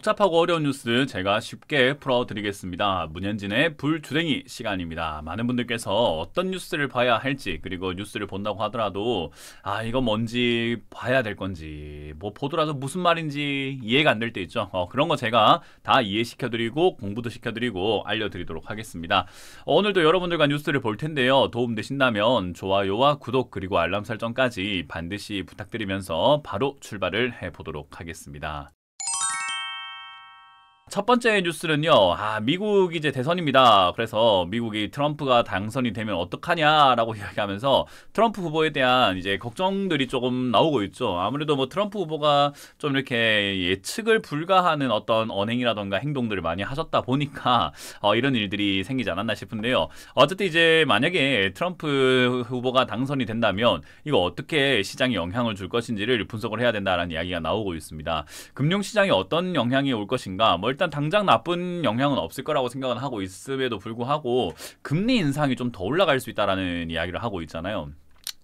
복잡하고 어려운 뉴스 제가 쉽게 풀어드리겠습니다. 문현진의 불주댕이 시간입니다. 많은 분들께서 어떤 뉴스를 봐야 할지 그리고 뉴스를 본다고 하더라도 아 이거 뭔지 봐야 될 건지 뭐 보더라도 무슨 말인지 이해가 안 될 때 있죠. 어, 그런 거 제가 다 이해시켜드리고 공부도 시켜드리고 알려드리도록 하겠습니다. 오늘도 여러분들과 뉴스를 볼 텐데요. 도움되신다면 좋아요와 구독 그리고 알람 설정까지 반드시 부탁드리면서 바로 출발을 해보도록 하겠습니다. 첫 번째 뉴스는요. 아, 미국 이제 대선입니다. 그래서 미국이 트럼프가 당선이 되면 어떡하냐라고 이야기하면서 트럼프 후보에 대한 이제 걱정들이 조금 나오고 있죠. 아무래도 뭐 트럼프 후보가 좀 이렇게 예측을 불가하는 어떤 언행이라던가 행동들을 많이 하셨다 보니까 어, 이런 일들이 생기지 않았나 싶은데요. 어쨌든 이제 만약에 트럼프 후보가 당선이 된다면 이거 어떻게 시장에 영향을 줄 것인지를 분석을 해야 된다라는 이야기가 나오고 있습니다. 금융 시장에 어떤 영향이 올 것인가? 뭐 일단 당장 나쁜 영향은 없을 거라고 생각은 하고 있음에도 불구하고 금리 인상이 좀 더 올라갈 수 있다라는 이야기를 하고 있잖아요.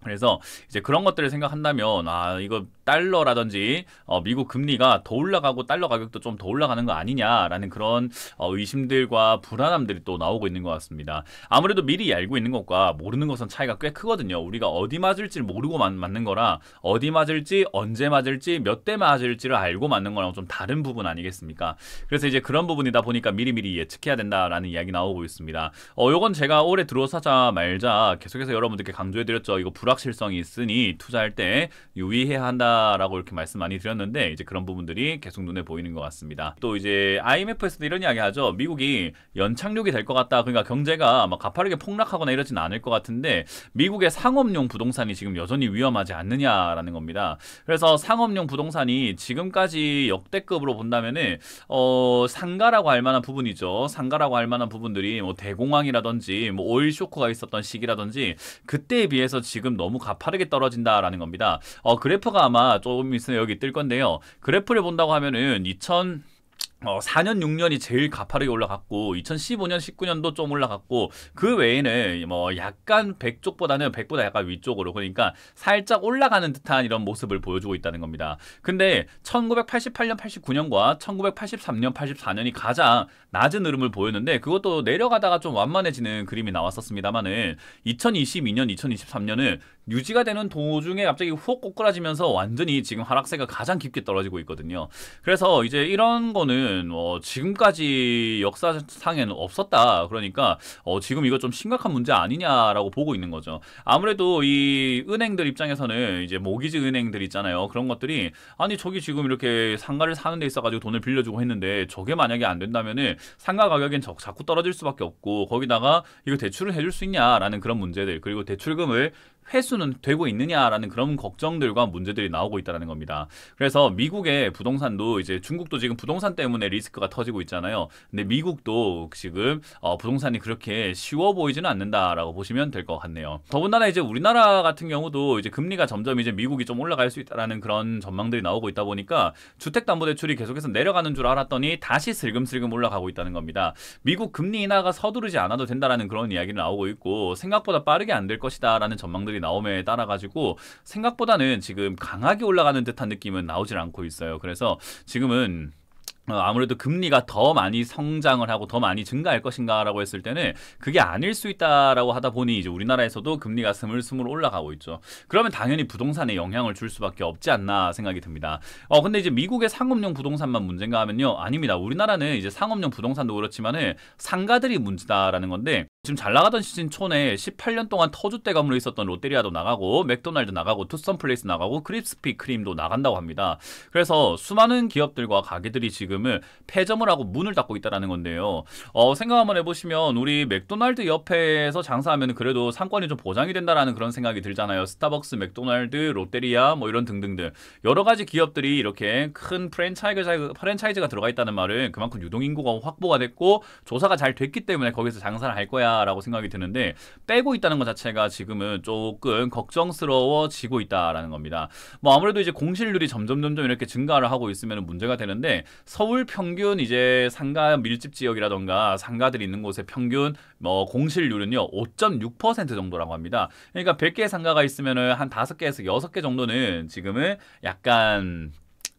그래서 이제 그런 것들을 생각한다면 아 이거 달러라든지 어, 미국 금리가 더 올라가고 달러 가격도 좀 더 올라가는 거 아니냐라는 그런 어, 의심들과 불안함들이 또 나오고 있는 것 같습니다. 아무래도 미리 알고 있는 것과 모르는 것은 차이가 꽤 크거든요. 우리가 어디 맞을지 모르고 맞, 맞는 거라 어디 맞을지 언제 맞을지 몇 대 맞을지를 알고 맞는 거랑 좀 다른 부분 아니겠습니까? 그래서 이제 그런 부분이다 보니까 미리미리 예측해야 된다라는 이야기 나오고 있습니다. 어 요건 제가 올해 들어서자 말자 계속해서 여러분들께 강조해드렸죠. 이거 불확 불확실성이 있으니 투자할 때 유의해야 한다라고 이렇게 말씀 많이 드렸는데 이제 그런 부분들이 계속 눈에 보이는 것 같습니다. 또 이제 IMF에서도 이런 이야기 하죠. 미국이 연착륙이 될 것 같다. 그러니까 경제가 막 가파르게 폭락하거나 이러진 않을 것 같은데 미국의 상업용 부동산이 지금 여전히 위험하지 않느냐라는 겁니다. 그래서 상업용 부동산이 지금까지 역대급으로 본다면은 어 상가라고 할 만한 부분이죠. 상가라고 할 만한 부분들이 뭐 대공황이라든지 뭐 오일 쇼크가 있었던 시기라든지 그때에 비해서 지금 너무 너무 가파르게 떨어진다라는 겁니다. 어, 그래프가 아마 조금 있으면 여기 뜰 건데요. 그래프를 본다고 하면은 2000 어, 4년, 6년이 제일 가파르게 올라갔고 2015년, 19년도 좀 올라갔고 그 외에는 뭐 약간 100쪽보다는 100보다 약간 위쪽으로 그러니까 살짝 올라가는 듯한 이런 모습을 보여주고 있다는 겁니다. 근데 1988년, 89년과 1983년, 84년이 가장 낮은 흐름을 보였는데 그것도 내려가다가 좀 완만해지는 그림이 나왔었습니다만은 2022년, 2023년은 유지가 되는 도중에 갑자기 훅 꼬꾸라지면서 완전히 지금 하락세가 가장 깊게 떨어지고 있거든요. 그래서 이제 이런 거는 경우는 어, 지금까지 역사상에는 없었다. 그러니까 어, 지금 이거 좀 심각한 문제 아니냐라고 보고 있는 거죠. 아무래도 이 은행들 입장에서는 이제 모기지 은행들 있잖아요. 그런 것들이 아니 저기 지금 이렇게 상가를 사는 데 있어가지고 돈을 빌려주고 했는데 저게 만약에 안 된다면은 상가 가격엔 자, 자꾸 떨어질 수밖에 없고 거기다가 이거 대출을 해줄 수 있냐라는 그런 문제들 그리고 대출금을 회수는 되고 있느냐라는 그런 걱정들과 문제들이 나오고 있다는 겁니다. 그래서 미국의 부동산도 이제 중국도 지금 부동산 때문에 리스크가 터지고 있잖아요. 근데 미국도 지금 어 부동산이 그렇게 쉬워 보이지는 않는다라고 보시면 될 것 같네요. 더군다나 이제 우리나라 같은 경우도 이제 금리가 점점 이제 미국이 좀 올라갈 수있다는 그런 전망들이 나오고 있다 보니까 주택담보대출이 계속해서 내려가는 줄 알았더니 다시 슬금슬금 올라가고 있다는 겁니다. 미국 금리 인하가 서두르지 않아도 된다라는 그런 이야기를 나오고 있고 생각보다 빠르게 안 될 것이다라는 전망들이 기사들이 나오에 따라 가지고 생각보다는 지금 강하게 올라가는 듯한 느낌은 나오질 않고 있어요. 그래서 지금은 어, 아무래도 금리가 더 많이 성장을 하고 더 많이 증가할 것인가라고 했을 때는 그게 아닐 수 있다라고 하다 보니 이제 우리나라에서도 금리가 스물스물 올라가고 있죠. 그러면 당연히 부동산에 영향을 줄 수밖에 없지 않나 생각이 듭니다. 어 근데 이제 미국의 상업용 부동산만 문제인가 하면요, 아닙니다. 우리나라는 이제 상업용 부동산도 그렇지만은 상가들이 문제다라는 건데 지금 잘 나가던 시즌 초에 18년 동안 터줏 대감으로 있었던 롯데리아도 나가고 맥도날드 나가고 투썸 플레이스 나가고 크리스피 크림도 나간다고 합니다. 그래서 수많은 기업들과 가게들이 지금은 폐점을 하고 문을 닫고 있다라는 건데요. 어, 생각 한번 해보시면 우리 맥도날드 옆에서 장사하면 그래도 상권이 좀 보장이 된다라는 그런 생각이 들잖아요. 스타벅스, 맥도날드, 롯데리아 뭐 이런 등등등 여러 가지 기업들이 이렇게 큰 프랜차이즈, 프랜차이즈가 들어가 있다는 말은 그만큼 유동 인구가 확보가 됐고 조사가 잘 됐기 때문에 거기서 장사를 할 거야. 있다라고 생각이 드는데 빼고 있다는 것 자체가 지금은 조금 걱정스러워지고 있다라는 겁니다. 뭐 아무래도 이제 공실률이 점점 점점 이렇게 증가를 하고 있으면 문제가 되는데 서울 평균 이제 상가 밀집 지역이라던가 상가들이 있는 곳의 평균 뭐 공실률은요 5.6% 정도라고 합니다. 그러니까 100개의 상가가 있으면한 5개에서 6개 정도는 지금은 약간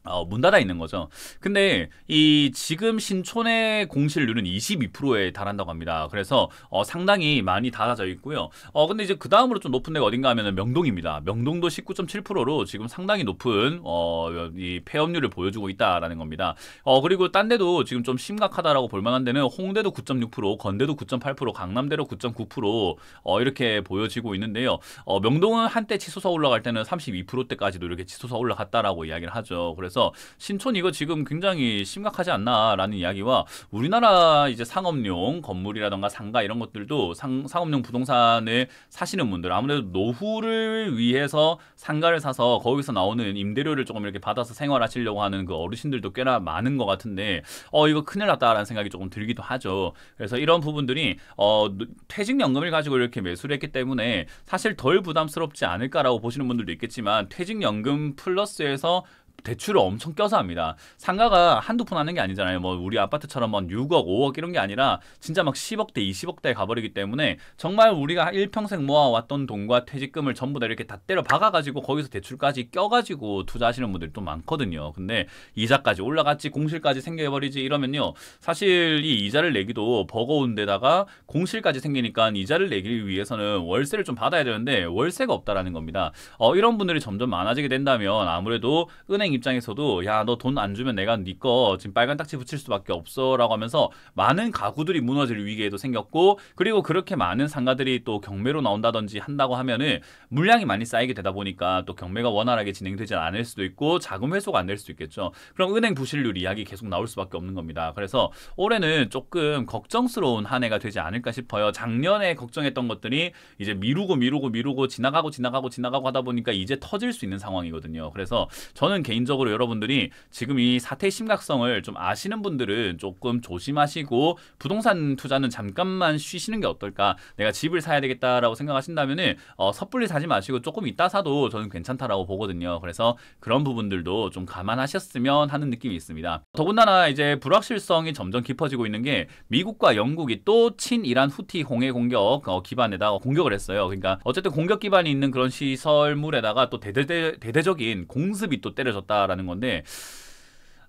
어, 문 닫아 있는 거죠. 근데 이 지금 신촌의 공실률은 22%에 달한다고 합니다. 그래서 어, 상당히 많이 닫아져 있고요. 어, 근데 이제 그 다음으로 좀 높은 데가 어딘가 하면 명동입니다. 명동도 19.7%로 지금 상당히 높은 어, 이 폐업률을 보여주고 있다라는 겁니다. 어, 그리고 딴 데도 지금 좀 심각하다라고 볼 만한 데는 홍대도 9.6%, 건대도 9.8%, 강남대로 9.9% 어, 이렇게 보여지고 있는데요. 어, 명동은 한때 치솟아 올라갈 때는 32%대까지도 이렇게 치솟아 올라갔다라고 이야기를 하죠. 그래서 관련서 신촌 이거 지금 굉장히 심각하지 않나라는 이야기와 우리나라 이제 상업용 건물이라던가 상가 이런 것들도 상, 상업용 부동산을 사시는 분들 아무래도 노후를 위해서 상가를 사서 거기서 나오는 임대료를 조금 이렇게 받아서 생활하시려고 하는 그 어르신들도 꽤나 많은 것 같은데 어 이거 큰일 났다라는 생각이 조금 들기도 하죠. 그래서 이런 부분들이 어 퇴직연금을 가지고 이렇게 매수를 했기 때문에 사실 덜 부담스럽지 않을까라고 보시는 분들도 있겠지만 퇴직연금 플러스에서 대출을 엄청 껴서 합니다. 상가가 한두 푼 하는 게 아니잖아요. 뭐 우리 아파트처럼 뭐 6억, 5억 이런 게 아니라 진짜 막 10억대, 20억대에 가버리기 때문에 정말 우리가 일평생 모아왔던 돈과 퇴직금을 전부 다 이렇게 다 때려 박아가지고 거기서 대출까지 껴가지고 투자하시는 분들이 또 많거든요. 근데 이자까지 올라갔지 공실까지 생겨버리지 이러면요. 사실 이 이자를 내기도 버거운데다가 공실까지 생기니까 이자를 내기 위해서는 월세를 좀 받아야 되는데 월세가 없다라는 겁니다. 어, 이런 분들이 점점 많아지게 된다면 아무래도 은행 은행 입장에서도 야 너 돈 안 주면 내가 네거 지금 빨간 딱지 붙일 수밖에 없어라고 하면서 많은 가구들이 무너질 위기에도 생겼고 그리고 그렇게 많은 상가들이 또 경매로 나온다든지 한다고 하면은 물량이 많이 쌓이게 되다 보니까 또 경매가 원활하게 진행되지 않을 수도 있고 자금 회수가 안 될 수도 있겠죠. 그럼 은행 부실률 이야기 계속 나올 수밖에 없는 겁니다. 그래서 올해는 조금 걱정스러운 한 해가 되지 않을까 싶어요. 작년에 걱정했던 것들이 이제 미루고 미루고 미루고 지나가고 지나가고 지나가고 하다 보니까 이제 터질 수 있는 상황이거든요. 그래서 저는 개인 개인적으로 여러분들이 지금 이 사태의 심각성을 좀 아시는 분들은 조금 조심하시고 부동산 투자는 잠깐만 쉬시는 게 어떨까 내가 집을 사야 되겠다라고 생각하신다면 어, 섣불리 사지 마시고 조금 이따 사도 저는 괜찮다라고 보거든요 그래서 그런 부분들도 좀 감안하셨으면 하는 느낌이 있습니다 더군다나 이제 불확실성이 점점 깊어지고 있는 게 미국과 영국이 또 친이란 후티 공해 공격 어, 기반에다가 공격을 했어요 그러니까 어쨌든 공격 기반이 있는 그런 시설물에다가 또 대대, 대대적인 공습이 또 때려졌다 있었다라는 건데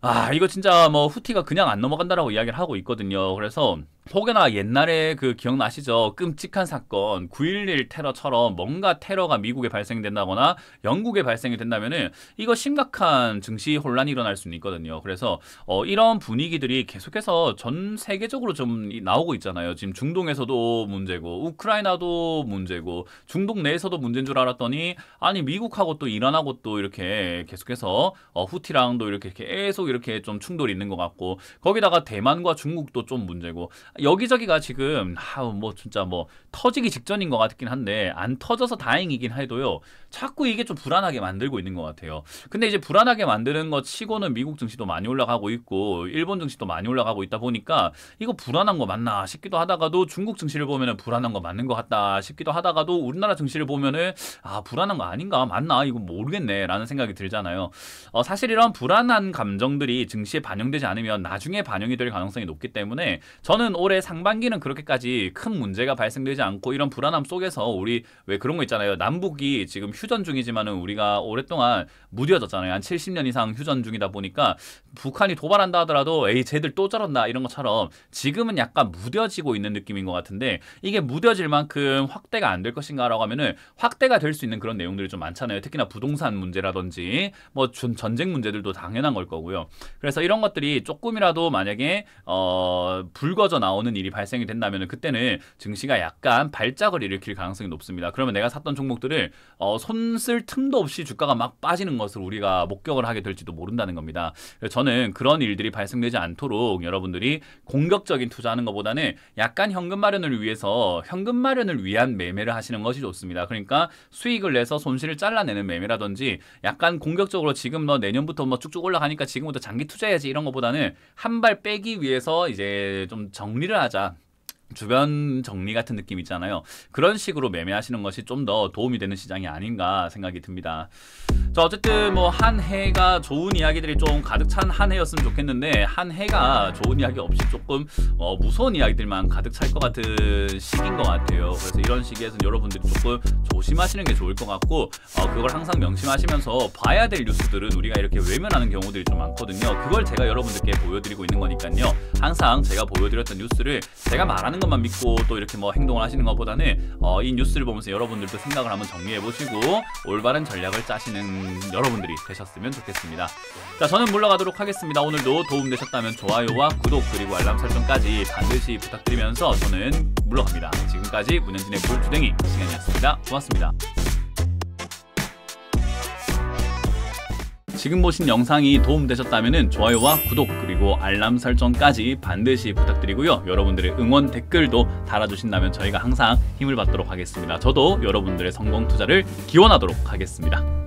아 이거 진짜 뭐 후티가 그냥 안 넘어간다라고 이야기를 하고 있거든요. 그래서 혹여나 옛날에 그 기억나시죠? 끔찍한 사건 9.11 테러처럼 뭔가 테러가 미국에 발생된다거나 영국에 발생이 된다면은 이거 심각한 증시 혼란이 일어날 수는 있거든요. 그래서 어, 이런 분위기들이 계속해서 전 세계적으로 좀 나오고 있잖아요. 지금 중동에서도 문제고 우크라이나도 문제고 중동 내에서도 문제인 줄 알았더니 아니 미국하고 또 이란하고 또 이렇게 계속해서 어, 후티랑도 이렇게 계속 이렇게 좀 충돌이 있는 것 같고 거기다가 대만과 중국도 좀 문제고 여기저기가 지금 아뭐 진짜 뭐 터지기 직전인 것 같긴 한데 안 터져서 다행이긴 해도요. 자꾸 이게 좀 불안하게 만들고 있는 것 같아요. 근데 이제 불안하게 만드는 것 치고는 미국 증시도 많이 올라가고 있고 일본 증시도 많이 올라가고 있다 보니까 이거 불안한 거 맞나 싶기도 하다가도 중국 증시를 보면 불안한 거 맞는 것 같다 싶기도 하다가도 우리나라 증시를 보면은 아 불안한 거 아닌가 맞나 이거 모르겠네라는 생각이 들잖아요. 어, 사실 이런 불안한 감정들이 증시에 반영되지 않으면 나중에 반영이 될 가능성이 높기 때문에 저는 올 올해 상반기는 그렇게까지 큰 문제가 발생되지 않고 이런 불안함 속에서 우리 왜 그런 거 있잖아요. 남북이 지금 휴전 중이지만은 우리가 오랫동안 무뎌졌잖아요. 한 70년 이상 휴전 중이다 보니까 북한이 도발한다 하더라도 에이 쟤들 또 저런다 이런 것처럼 지금은 약간 무뎌지고 있는 느낌인 것 같은데 이게 무뎌질 만큼 확대가 안 될 것인가라고 하면은 확대가 될 수 있는 그런 내용들이 좀 많잖아요. 특히나 부동산 문제라든지 뭐 전쟁 문제들도 당연한 걸 거고요. 그래서 이런 것들이 조금이라도 만약에 어 불거져 나 나오는 일이 발생이 된다면 그때는 증시가 약간 발작을 일으킬 가능성이 높습니다. 그러면 내가 샀던 종목들을 어, 손쓸 틈도 없이 주가가 막 빠지는 것을 우리가 목격을 하게 될지도 모른다는 겁니다. 저는 그런 일들이 발생되지 않도록 여러분들이 공격적인 투자하는 것보다는 약간 현금 마련을 위해서 현금 마련을 위한 매매를 하시는 것이 좋습니다. 그러니까 수익을 내서 손실을 잘라내는 매매라든지 약간 공격적으로 지금 너 뭐 내년부터 뭐 쭉쭉 올라가니까 지금부터 장기 투자해야지 이런 것보다는 한 발 빼기 위해서 이제 좀 정, 정리를 하자. 주변 정리 같은 느낌 있잖아요. 그런 식으로 매매하시는 것이 좀 더 도움이 되는 시장이 아닌가 생각이 듭니다. 자, 어쨌든 뭐 한 해가 좋은 이야기들이 좀 가득 찬 한 해였으면 좋겠는데 한 해가 좋은 이야기 없이 조금 어, 무서운 이야기들만 가득 찰 것 같은 시기인 것 같아요. 그래서 이런 시기에서는 여러분들이 조금 조심하시는 게 좋을 것 같고 어, 그걸 항상 명심하시면서 봐야 될 뉴스들은 우리가 이렇게 외면하는 경우들이 좀 많거든요. 그걸 제가 여러분들께 보여드리고 있는 거니까요. 항상 제가 보여드렸던 뉴스를 제가 말하는 하는 것만 믿고 또 이렇게 뭐 행동을 하시는 것보다는 어, 이 뉴스를 보면서 여러분들도 생각을 한번 정리해 보시고 올바른 전략을 짜시는 여러분들이 되셨으면 좋겠습니다. 자, 저는 물러가도록 하겠습니다. 오늘도 도움되셨다면 좋아요와 구독 그리고 알람 설정까지 반드시 부탁드리면서 저는 물러갑니다. 지금까지 문현진의 불주댕이 시간이었습니다. 고맙습니다. 지금 보신 영상이 도움되셨다면 좋아요와 구독 그리고 알람 설정까지 반드시 부탁드리고요. 여러분들의 응원 댓글도 달아주신다면 저희가 항상 힘을 받도록 하겠습니다. 저도 여러분들의 성공 투자를 기원하도록 하겠습니다.